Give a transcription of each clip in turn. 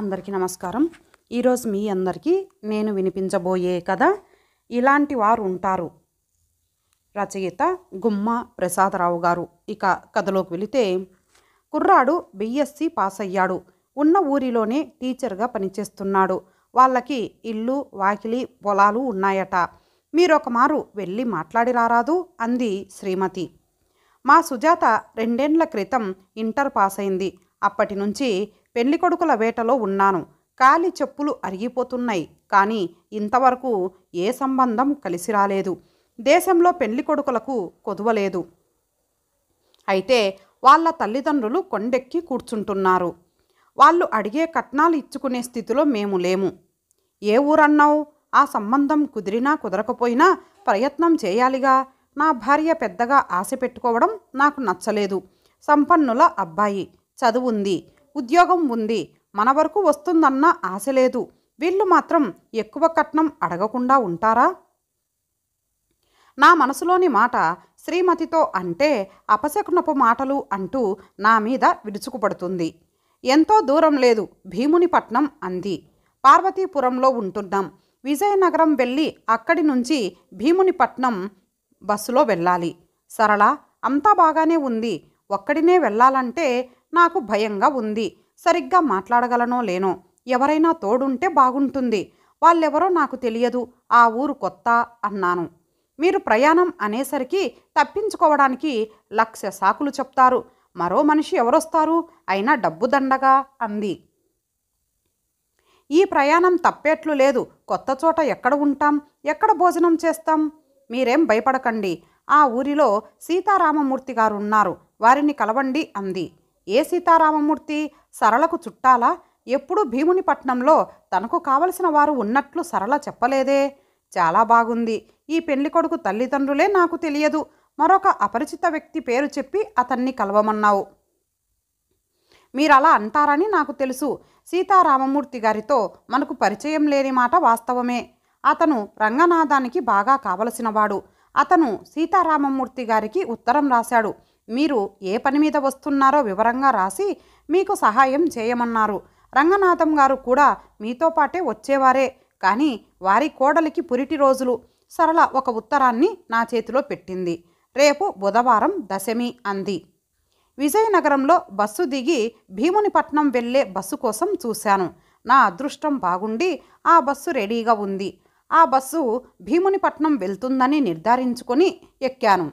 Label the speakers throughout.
Speaker 1: అందరికీ నమస్కారం ఈరోజు మీ అందరికీ నేను వినిపించబోయే కథ ఇలాంటి వారు ఉంటారు రచయిత గుమ్మ ప్రసాదరావు గారు ఇక కథలోకి వెళితే కుర్రాడు బిఎస్సి పాస్ అయ్యాడు ఉన్న ఊరిలోనే టీచర్గా పనిచేస్తున్నాడు వాళ్ళకి ఇల్లు వాకిలి పొలాలు ఉన్నాయట మీరొకమారు మారు వెళ్ళి మాట్లాడి రారాదు అంది శ్రీమతి మా సుజాత రెండేండ్ల క్రితం ఇంటర్ పాస్ అయింది అప్పటి నుంచి పెళ్లి కొడుకుల వేటలో ఉన్నాను కాలి చెప్పులు అరిగిపోతున్నాయి కానీ ఇంతవరకు ఏ సంబంధం కలిసి రాలేదు దేశంలో పెళ్లి కొడుకులకు కొదువలేదు అయితే వాళ్ళ తల్లిదండ్రులు కొండెక్కి కూర్చుంటున్నారు వాళ్ళు అడిగే కట్నాలు ఇచ్చుకునే స్థితిలో మేము లేము ఏ ఊరన్నావు ఆ సంబంధం కుదిరినా కుదరకపోయినా ప్రయత్నం చేయాలిగా నా భార్య పెద్దగా ఆశ పెట్టుకోవడం నాకు నచ్చలేదు సంపన్నుల అబ్బాయి చదువుంది ఉద్యోగం ఉంది మన వరకు వస్తుందన్న ఆశ లేదు వీళ్ళు మాత్రం ఎక్కువ కట్నం అడగకుండా ఉంటారా నా మనసులోని మాట శ్రీమతితో అంటే అపశకునపు మాటలు అంటూ నా మీద విడుచుకుపడుతుంది ఎంతో దూరం లేదు భీమునిపట్నం అంది పార్వతీపురంలో ఉంటున్నాం విజయనగరం వెళ్ళి అక్కడి నుంచి భీమునిపట్నం బస్సులో వెళ్ళాలి సరళ అంతా బాగానే ఉంది ఒక్కడినే వెళ్ళాలంటే నాకు భయంగా ఉంది సరిగ్గా మాట్లాడగలనో లేనో ఎవరైనా తోడుంటే బాగుంటుంది వాళ్ళెవరో నాకు తెలియదు ఆ ఊరు కొత్త అన్నాను మీరు ప్రయాణం అనేసరికి తప్పించుకోవడానికి లక్ష సాకులు చెప్తారు మరో మనిషి ఎవరొస్తారు అయినా డబ్బు దండగా అంది ఈ ప్రయాణం తప్పేట్లు లేదు కొత్త చోట ఎక్కడ ఉంటాం ఎక్కడ భోజనం చేస్తాం మీరేం భయపడకండి ఆ ఊరిలో సీతారామమూర్తి గారు ఉన్నారు వారిని కలవండి అంది ఏ సీతారామమూర్తి సరళకు చుట్టాలా ఎప్పుడూ భీముని పట్నంలో తనకు కావలసిన వారు ఉన్నట్లు సరళ చెప్పలేదే చాలా బాగుంది ఈ పెళ్లి కొడుకు తల్లిదండ్రులే నాకు తెలియదు మరొక అపరిచిత వ్యక్తి పేరు చెప్పి అతన్ని కలవమన్నావు మీరు అలా అంటారని నాకు తెలుసు సీతారామమూర్తి గారితో మనకు పరిచయం లేని మాట వాస్తవమే అతను రంగనాథానికి బాగా కావలసినవాడు అతను సీతారామమూర్తి గారికి ఉత్తరం రాశాడు మీరు ఏ పని మీద వస్తున్నారో వివరంగా రాసి మీకు సహాయం చేయమన్నారు రంగనాథం గారు కూడా మీతో పాటే వచ్చేవారే కానీ వారి కోడలికి పురిటి రోజులు సరళ ఒక ఉత్తరాన్ని నా చేతిలో పెట్టింది రేపు బుధవారం దశమి అంది విజయనగరంలో బస్సు దిగి భీమునిపట్నం వెళ్ళే బస్సు కోసం చూశాను నా అదృష్టం బాగుండి ఆ బస్సు రెడీగా ఉంది ఆ బస్సు భీమునిపట్నం వెళ్తుందని నిర్ధారించుకొని ఎక్కాను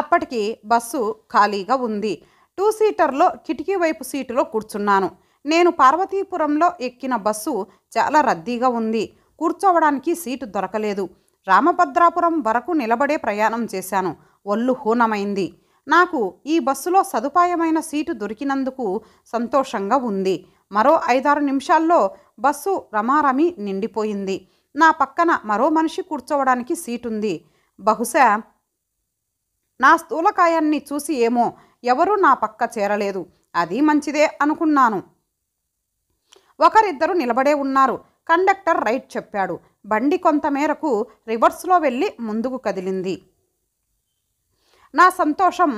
Speaker 1: అప్పటికి బస్సు ఖాళీగా ఉంది టూ సీటర్లో కిటికీ వైపు సీటులో కూర్చున్నాను నేను పార్వతీపురంలో ఎక్కిన బస్సు చాలా రద్దీగా ఉంది కూర్చోవడానికి సీటు దొరకలేదు రామభద్రాపురం వరకు నిలబడే ప్రయాణం చేశాను ఒళ్ళు హూనమైంది నాకు ఈ బస్సులో సదుపాయమైన సీటు దొరికినందుకు సంతోషంగా ఉంది మరో ఐదారు నిమిషాల్లో బస్సు రమారమి నిండిపోయింది నా పక్కన మరో మనిషి కూర్చోవడానికి సీటుంది బహుశా నా స్థూలకాయాన్ని చూసి ఏమో ఎవరూ నా పక్క చేరలేదు అది మంచిదే అనుకున్నాను ఒకరిద్దరు నిలబడే ఉన్నారు కండక్టర్ రైట్ చెప్పాడు బండి కొంతమేరకు రివర్స్లో వెళ్ళి ముందుకు కదిలింది నా సంతోషం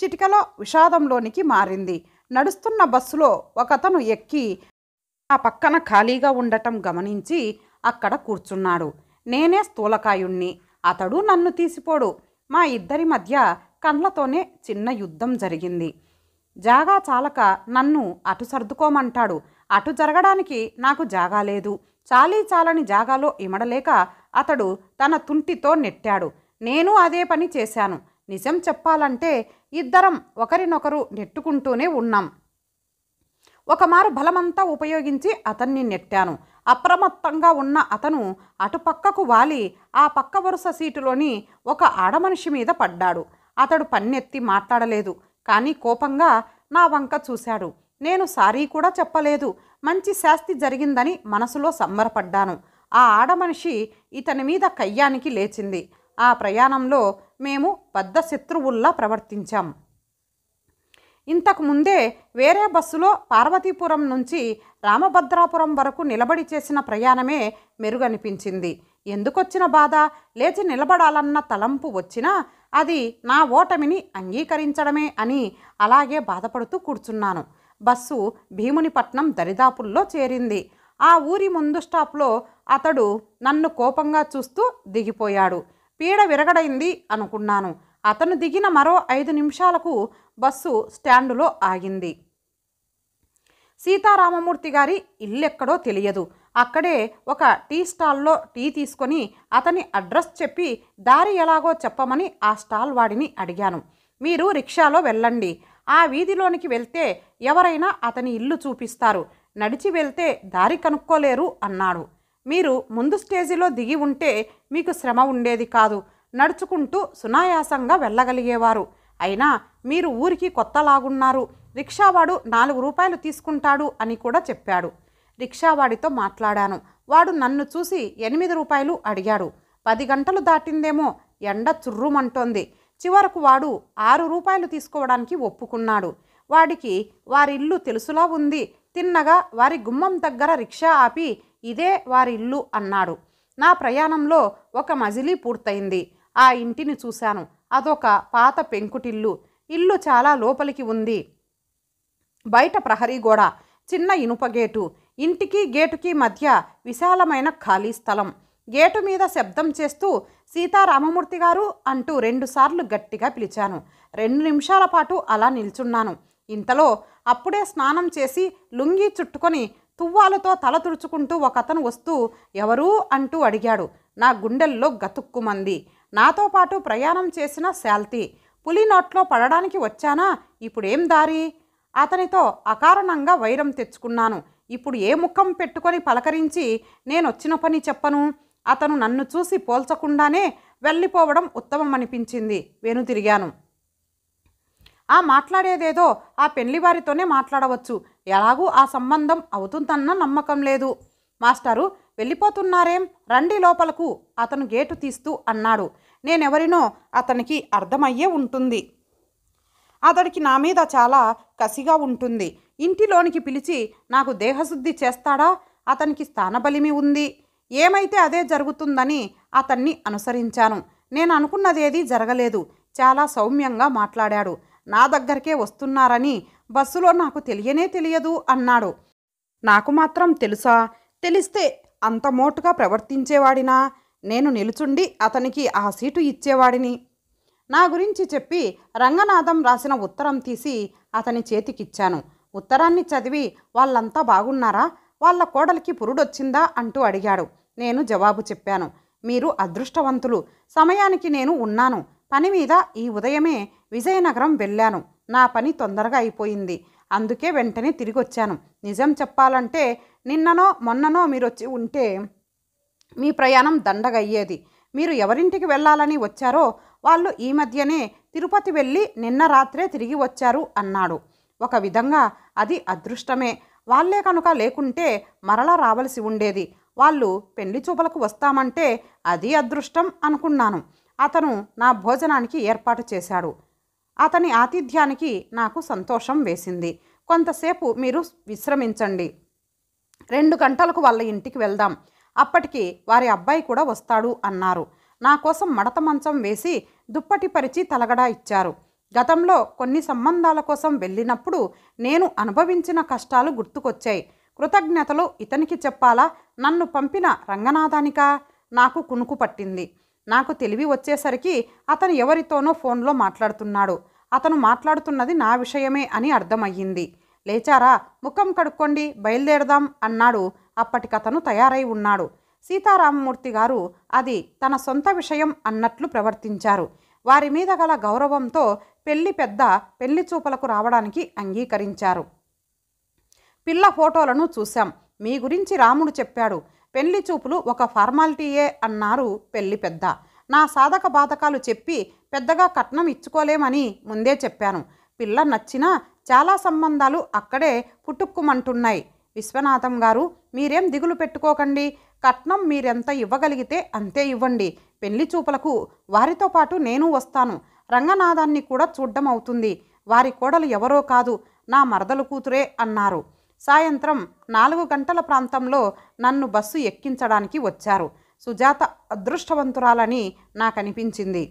Speaker 1: చిటికలో విషాదంలోనికి మారింది నడుస్తున్న బస్సులో ఒకతను ఎక్కి నా పక్కన ఖాళీగా ఉండటం గమనించి అక్కడ కూర్చున్నాడు నేనే స్థూలకాయుణ్ణి అతడు నన్ను తీసిపోడు మా ఇద్దరి మధ్య కండ్లతోనే చిన్న యుద్ధం జరిగింది జాగా చాలక నన్ను అటు సర్దుకోమంటాడు అటు జరగడానికి నాకు జాగా లేదు చాలీ చాలని జాగాలో ఇమడలేక అతడు తన తుంటితో నెట్టాడు నేను అదే పని చేశాను నిజం చెప్పాలంటే ఇద్దరం ఒకరినొకరు నెట్టుకుంటూనే ఉన్నాం ఒకమారు బలమంతా ఉపయోగించి అతన్ని నెట్టాను అప్రమత్తంగా ఉన్న అతను అటుపక్కకు వాలి ఆ పక్క వరుస సీటులోని ఒక ఆడమనిషి మీద పడ్డాడు అతడు పన్నెత్తి మాట్లాడలేదు కానీ కోపంగా నా వంక చూశాడు నేను సారీ కూడా చెప్పలేదు మంచి శాస్తి జరిగిందని మనసులో సంబరపడ్డాను ఆ ఆడమనిషి ఇతని మీద కయ్యానికి లేచింది ఆ ప్రయాణంలో మేము పెద్ద శత్రువుల్లా ప్రవర్తించాం ఇంతకుముందే వేరే బస్సులో పార్వతీపురం నుంచి రామభద్రాపురం వరకు నిలబడి చేసిన ప్రయాణమే మెరుగనిపించింది ఎందుకొచ్చిన బాధ లేచి నిలబడాలన్న తలంపు వచ్చినా అది నా ఓటమిని అంగీకరించడమే అని అలాగే బాధపడుతూ కూర్చున్నాను బస్సు భీమునిపట్నం దరిదాపుల్లో చేరింది ఆ ఊరి ముందు స్టాప్లో అతడు నన్ను కోపంగా చూస్తూ దిగిపోయాడు పీడ విరగడైంది అనుకున్నాను అతను దిగిన మరో ఐదు నిమిషాలకు బస్సు స్టాండులో ఆగింది సీతారామమూర్తి గారి ఇల్లెక్కడో తెలియదు అక్కడే ఒక టీ స్టాల్లో టీ తీసుకొని అతని అడ్రస్ చెప్పి దారి ఎలాగో చెప్పమని ఆ స్టాల్ వాడిని అడిగాను మీరు రిక్షాలో వెళ్ళండి ఆ వీధిలోనికి వెళ్తే ఎవరైనా అతని ఇల్లు చూపిస్తారు నడిచి వెళ్తే దారి కనుక్కోలేరు అన్నాడు మీరు ముందు స్టేజీలో దిగి ఉంటే మీకు శ్రమ ఉండేది కాదు నడుచుకుంటూ సునాయాసంగా వెళ్ళగలిగేవారు అయినా మీరు ఊరికి కొత్తలాగున్నారు రిక్షావాడు నాలుగు రూపాయలు తీసుకుంటాడు అని కూడా చెప్పాడు రిక్షావాడితో మాట్లాడాను వాడు నన్ను చూసి ఎనిమిది రూపాయలు అడిగాడు పది గంటలు దాటిందేమో ఎండ చుర్రుమంటోంది చివరకు వాడు ఆరు రూపాయలు తీసుకోవడానికి ఒప్పుకున్నాడు వాడికి వారిల్లు తెలుసులా ఉంది తిన్నగా వారి గుమ్మం దగ్గర రిక్షా ఆపి ఇదే వారిల్లు అన్నాడు నా ప్రయాణంలో ఒక మజిలీ పూర్తయింది ఆ ఇంటిని చూశాను అదొక పాత పెంకుటిల్లు ఇల్లు చాలా లోపలికి ఉంది బయట ప్రహరీ గోడ చిన్న ఇనుప గేటు ఇంటికి గేటుకి మధ్య విశాలమైన ఖాళీ స్థలం గేటు మీద శబ్దం చేస్తూ సీతారామమూర్తి గారు అంటూ రెండుసార్లు గట్టిగా పిలిచాను రెండు నిమిషాల పాటు అలా నిల్చున్నాను ఇంతలో అప్పుడే స్నానం చేసి లుంగి చుట్టుకొని తువ్వాలతో తల తుడుచుకుంటూ ఒకతను వస్తూ ఎవరు అంటూ అడిగాడు నా గుండెల్లో గతుక్కుమంది నాతో పాటు ప్రయాణం చేసిన శాల్తి పులి నోట్లో పడడానికి వచ్చానా ఇప్పుడేం దారి అతనితో అకారణంగా వైరం తెచ్చుకున్నాను ఇప్పుడు ఏ ముఖం పెట్టుకొని పలకరించి నేనొచ్చిన పని చెప్పను అతను నన్ను చూసి పోల్చకుండానే వెళ్ళిపోవడం ఉత్తమమనిపించింది వెనుతిరిగాను ఆ మాట్లాడేదేదో ఆ పెళ్లివారితోనే మాట్లాడవచ్చు ఎలాగూ ఆ సంబంధం అవుతుందన్న నమ్మకం లేదు మాస్టారు వెళ్ళిపోతున్నారేం రండి లోపలకు అతను గేటు తీస్తూ అన్నాడు నేనెవరినో అతనికి అర్థమయ్యే ఉంటుంది అతడికి నా మీద చాలా కసిగా ఉంటుంది ఇంటిలోనికి పిలిచి నాకు దేహశుద్ధి చేస్తాడా అతనికి స్థానబలిమి ఉంది ఏమైతే అదే జరుగుతుందని అతన్ని అనుసరించాను నేను అనుకున్నదేది జరగలేదు చాలా సౌమ్యంగా మాట్లాడాడు నా దగ్గరికే వస్తున్నారని బస్సులో నాకు తెలియనే తెలియదు అన్నాడు నాకు మాత్రం తెలుసా తెలిస్తే అంత మోటుగా ప్రవర్తించేవాడినా నేను నిలుచుండి అతనికి ఆ సీటు ఇచ్చేవాడిని నా గురించి చెప్పి రంగనాథం రాసిన ఉత్తరం తీసి అతని చేతికిచ్చాను ఉత్తరాన్ని చదివి వాళ్ళంతా బాగున్నారా వాళ్ళ కోడలికి పురుడొచ్చిందా అంటూ అడిగాడు నేను జవాబు చెప్పాను మీరు అదృష్టవంతులు సమయానికి నేను ఉన్నాను పని మీద ఈ ఉదయమే విజయనగరం వెళ్ళాను నా పని తొందరగా అయిపోయింది అందుకే వెంటనే తిరిగొచ్చాను నిజం చెప్పాలంటే నిన్ననో మొన్ననో మీరొచ్చి ఉంటే మీ ప్రయాణం దండగయ్యేది మీరు ఎవరింటికి వెళ్ళాలని వచ్చారో వాళ్ళు ఈ మధ్యనే తిరుపతి వెళ్ళి నిన్న రాత్రే తిరిగి వచ్చారు అన్నాడు ఒక విధంగా అది అదృష్టమే వాళ్లే కనుక లేకుంటే మరలా రావలసి ఉండేది వాళ్ళు పెళ్లి చూపలకు వస్తామంటే అది అదృష్టం అనుకున్నాను అతను నా భోజనానికి ఏర్పాటు చేశాడు అతని ఆతిథ్యానికి నాకు సంతోషం వేసింది కొంతసేపు మీరు విశ్రమించండి రెండు గంటలకు వాళ్ళ ఇంటికి వెళ్దాం అప్పటికి వారి అబ్బాయి కూడా వస్తాడు అన్నారు నా కోసం మడత మంచం వేసి దుప్పటి పరిచి తలగడా ఇచ్చారు గతంలో కొన్ని సంబంధాల కోసం వెళ్ళినప్పుడు నేను అనుభవించిన కష్టాలు గుర్తుకొచ్చాయి కృతజ్ఞతలు ఇతనికి చెప్పాలా నన్ను పంపిన రంగనాథానికా నాకు కునుకు పట్టింది నాకు తెలివి వచ్చేసరికి అతను ఎవరితోనో ఫోన్లో మాట్లాడుతున్నాడు అతను మాట్లాడుతున్నది నా విషయమే అని అర్థమయ్యింది లేచారా ముఖం కడుక్కోండి బయలుదేరదాం అన్నాడు అప్పటి కథను తయారై ఉన్నాడు సీతారామమూర్తి గారు అది తన సొంత విషయం అన్నట్లు ప్రవర్తించారు వారి మీద గల గౌరవంతో పెళ్లి పెద్ద పెళ్లి చూపలకు రావడానికి అంగీకరించారు పిల్ల ఫోటోలను చూశాం మీ గురించి రాముడు చెప్పాడు పెళ్లి చూపులు ఒక ఫార్మాలిటీయే అన్నారు పెళ్లి పెద్ద నా సాధక బాధకాలు చెప్పి పెద్దగా కట్నం ఇచ్చుకోలేమని ముందే చెప్పాను పిల్ల నచ్చినా చాలా సంబంధాలు అక్కడే పుట్టుక్కుమంటున్నాయి విశ్వనాథం గారు మీరేం దిగులు పెట్టుకోకండి కట్నం మీరెంత ఇవ్వగలిగితే అంతే ఇవ్వండి పెళ్లి చూపులకు వారితో పాటు నేను వస్తాను రంగనాథాన్ని కూడా చూడ్డం అవుతుంది వారి కోడలు ఎవరో కాదు నా మరదలు కూతురే అన్నారు సాయంత్రం నాలుగు గంటల ప్రాంతంలో నన్ను బస్సు ఎక్కించడానికి వచ్చారు సుజాత అదృష్టవంతురాలని నాకనిపించింది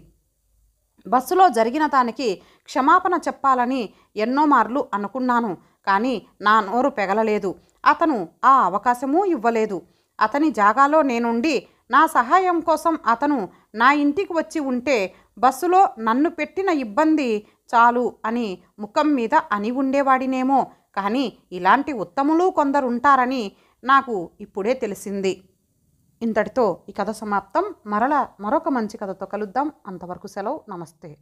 Speaker 1: బస్సులో జరిగిన దానికి క్షమాపణ చెప్పాలని ఎన్నో మార్లు అనుకున్నాను కానీ నా నోరు పెగలలేదు అతను ఆ అవకాశమూ ఇవ్వలేదు అతని జాగాలో నేనుండి నా సహాయం కోసం అతను నా ఇంటికి వచ్చి ఉంటే బస్సులో నన్ను పెట్టిన ఇబ్బంది చాలు అని ముఖం మీద అని ఉండేవాడినేమో కానీ ఇలాంటి ఉత్తములు కొందరుంటారని నాకు ఇప్పుడే తెలిసింది ఇంతటితో ఈ కథ సమాప్తం మరల మరొక మంచి కథతో కలుద్దాం అంతవరకు సెలవు నమస్తే